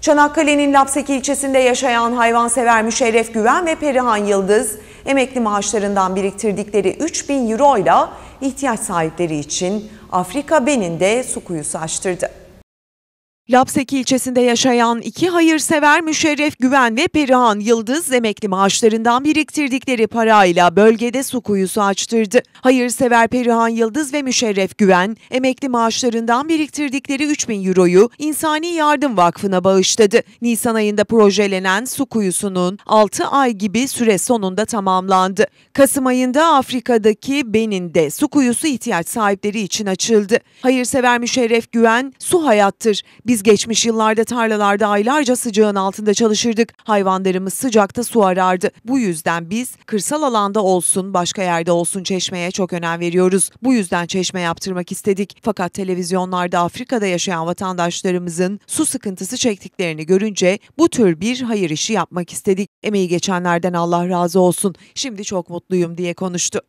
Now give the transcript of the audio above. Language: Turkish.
Çanakkale'nin Lapseki ilçesinde yaşayan hayvansever Müşerref Güven ve Perihan Yıldız, emekli maaşlarından biriktirdikleri 3 bin euro ile ihtiyaç sahipleri için Afrika Benin'de su kuyusu açtırdı. Lapseki ilçesinde yaşayan iki hayırsever Müşerref Güven ve Perihan Yıldız emekli maaşlarından biriktirdikleri parayla bölgede su kuyusu açtırdı. Hayırsever Perihan Yıldız ve Müşerref Güven emekli maaşlarından biriktirdikleri 3 bin euroyu İnsani Yardım Vakfı'na bağışladı. Nisan ayında projelenen su kuyusunun 6 ay gibi süre sonunda tamamlandı. Kasım ayında Afrika'daki Benin'de su kuyusu ihtiyaç sahipleri için açıldı. Hayırsever Müşerref Güven su hayattır. Biz biz geçmiş yıllarda tarlalarda aylarca sıcağın altında çalışırdık. Hayvanlarımız sıcakta su arardı. Bu yüzden biz kırsal alanda olsun, başka yerde olsun çeşmeye çok önem veriyoruz. Bu yüzden çeşme yaptırmak istedik. Fakat televizyonlarda Afrika'da yaşayan vatandaşlarımızın su sıkıntısı çektiklerini görünce bu tür bir hayır işi yapmak istedik. Emeği geçenlerden Allah razı olsun. Şimdi çok mutluyum diye konuştu.